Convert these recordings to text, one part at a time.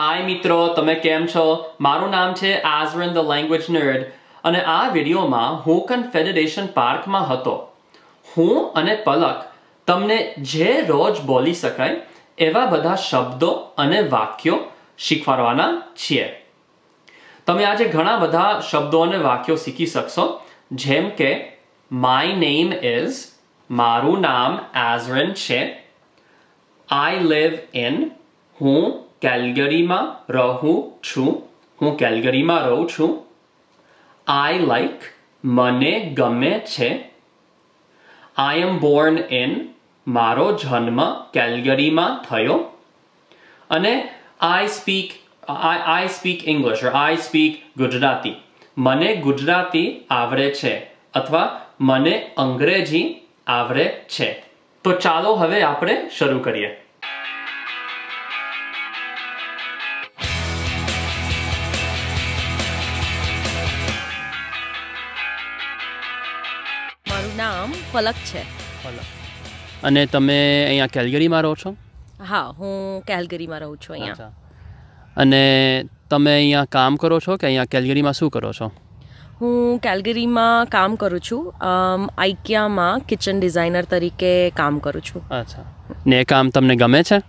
હાય મિત્રો તમે કેમ છો મારું નામ છે આઝરન ધ લેંગ્વેજ નર્ડ અને આ વિડીયોમાં હું કન ફેડરેશન પાર્કમાં હતો હું અને પલક તમને જે રોજ બોલી શકાય એવા બધા શબ્દો અને વાક્યો શીખવાડવાના છીએ તમે આજે ઘણા બધા શબ્દો અને વાક્યો શીખી શકશો જેમ કે માય નેમ ઇઝ મારું નામ એઝરન છે આઈ લિવ ઇન હું કેલ્ગરીમાં રહું છું હું કેલ્ગરીમાં રહું છું આઈ લાઈક મને ગમે છે આઈ એમ બોર્ન ઇન મારો જન્મ કેલ્ગરીમાં થયો અને I speak I speak English I speak Gujarati મને ગુજરાતી આવડે છે અથવા મને અંગ્રેજી આવડે છે તો ચાલો હવે આપણે શરૂ કરીએ નામ ફલક છે ફલક અને તમે અહીંયા કેલગરીમાં રહો છો હા હું કેલગરીમાં રહું છું અહીંયા અને તમે અહીંયા કામ કરો છો કે અહીંયા કેલગરીમાં શું કરો છો હું કેલગરીમાં કામ કરું છું આઈકિયામાં કિચન ડિઝાઇનર તરીકે કામ કરું છું અચ્છા ને કામ તમને ગમે છે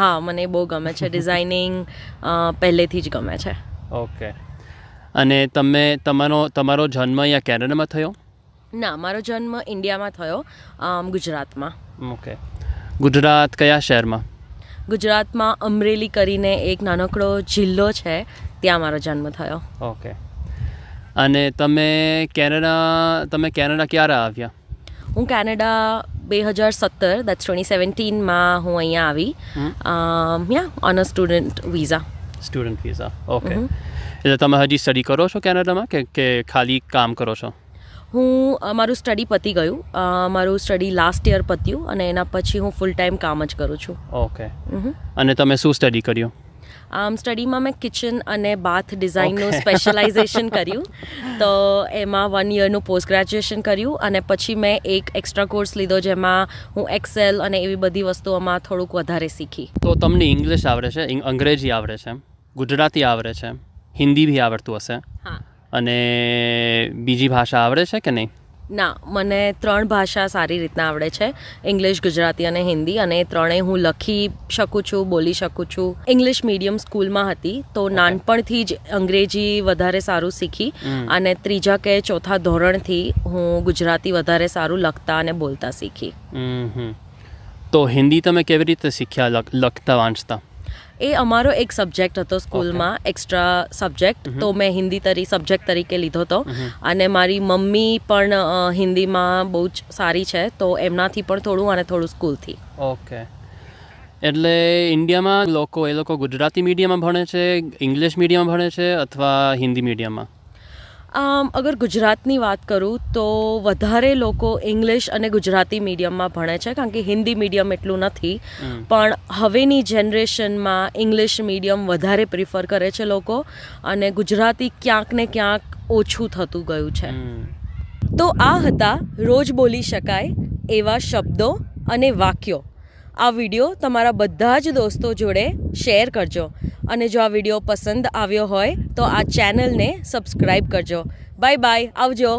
હા મને બહુ ગમે છે ડિઝાઇનિંગ પહેલેથી જ ગમે છે ઓકે અને તમે તમારો તમારો જન્મ અહીંયા કેનેડામાં થયો ના મારો જન્મ ઇન્ડિયામાં થયો ગુજરાતમાં ઓકે ગુજરાત કયા શહેરમાં ગુજરાતમાં અમરેલી કરીને એક નાનકડો જિલ્લો છે ત્યાં મારો જન્મ થયો ઓકે અને તમે કેનેડા તમે કેનેડા ક્યારે આવ્યા હું કેનેડા બે હજાર સત્તર દેટ્સ ટ્વેન્ટી સેવન્ટીનમાં હું અહીંયા આવી on a student visa student visa okay એટલે તમે હજી સ્ટડી કરો છો કેનેડામાં કે કે ખાલી કામ કરો છો હું મારું સ્ટડી પતી ગયું મારું સ્ટડી લાસ્ટ યર પત્યું અને એના પછી હું ફૂલ ટાઈમ કામ જ કરું છું ઓકે અને તમે શું સ્ટડી કર્યું આમ સ્ટડીમાં મેં કિચન અને બાથ ડિઝાઇનનું સ્પેશિયલાઇઝેશન કર્યું તો એમાં વન યરનું પોસ્ટ ગ્રેજ્યુએશન કર્યું અને પછી મેં એક એક્સ્ટ્રા કોર્સ લીધો જેમાં હું એક્સેલ અને એવી બધી વસ્તુઓમાં થોડુંક વધારે શીખી તો તમને ઇંગ્લિશ આવડે છે અંગ્રેજી આવડે છે ગુજરાતી આવડે છે હિન્દી બી આવડતું હશે હા અને બીજી ભાષા આવડે છે કે નહીં ના મને ત્રણ ભાષા સારી રીતના આવડે છે ઇંગ્લિશ ગુજરાતી અને હિન્દી અને ત્રણેય હું લખી શકું છું બોલી શકું છું ઇંગ્લિશ મીડિયમ સ્કૂલમાં હતી તો નાનપણથી જ અંગ્રેજી વધારે સારું શીખી અને ત્રીજા કે ચોથા ધોરણથી હું ગુજરાતી વધારે સારું લખતા અને બોલતા શીખી તો હિન્દી તમે કેવી રીતે શીખ્યા લખતા વાંચતા એ અમારો એક સબ્જેક્ટ હતો સ્કૂલમાં એક્સ્ટ્રા સબ્જેક્ટ તો મેં હિન્દી તરી સબ્જેક્ટ તરીકે લીધો હતો અને મારી મમ્મી પણ હિન્દીમાં બહુ જ સારી છે તો એમનાથી પણ થોડું અને થોડું સ્કૂલથી ઓકે એટલે ઇન્ડિયામાં લોકો એ લોકો ગુજરાતી મીડિયમમાં ભણે છે ઇંગ્લિશ મીડિયમમાં ભણે છે અથવા હિન્દી મીડિયમમાં આમ અગર ગુજરાતની વાત કરું તો વધારે લોકો ઇંગ્લિશ અને ગુજરાતી મીડિયમમાં ભણે છે કારણ કે હિન્દી મીડિયમ એટલું નથી પણ હવેની જનરેશનમાં ઇંગ્લિશ મીડિયમ વધારે પ્રિફર કરે છે લોકો અને ગુજરાતી ક્યાંક ને ક્યાંક ઓછું થતું ગયું છે તો આ હતા રોજ બોલી શકાય એવા શબ્દો અને વાક્યો આ વિડીયો તમારા બધા જ દોસ્તો જોડે શેર કરજો અને જો આ વિડીયો પસંદ આવ્યો હોય તો આ ચેનલને સબસ્ક્રાઈબ કરજો બાય બાય આવજો